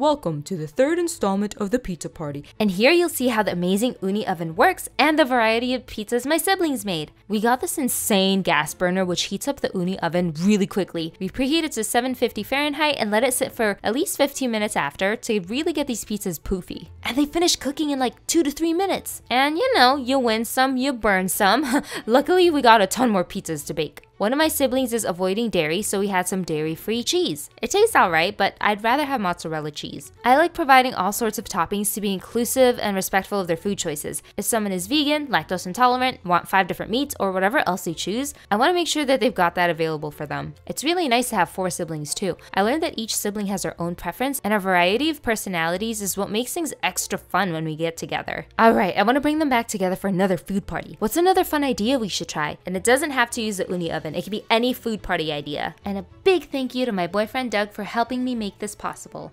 Welcome to the third installment of the pizza party. And here you'll see how the amazing uni oven works and the variety of pizzas my siblings made. We got this insane gas burner which heats up the uni oven really quickly. We preheat it to 750 Fahrenheit and let it sit for at least 15 minutes after to really get these pizzas poofy. And they finish cooking in like 2 to 3 minutes. And you know, you win some, you burn some. Luckily we got a ton more pizzas to bake. One of my siblings is avoiding dairy, so we had some dairy-free cheese. It tastes alright, but I'd rather have mozzarella cheese. I like providing all sorts of toppings to be inclusive and respectful of their food choices. If someone is vegan, lactose intolerant, want five different meats, or whatever else they choose, I want to make sure that they've got that available for them. It's really nice to have four siblings too. I learned that each sibling has their own preference, and our variety of personalities is what makes things extra fun when we get together. Alright, I want to bring them back together for another food party. What's another fun idea we should try? And it doesn't have to use the uni oven it could be any food party idea. And a big thank you to my boyfriend Doug for helping me make this possible.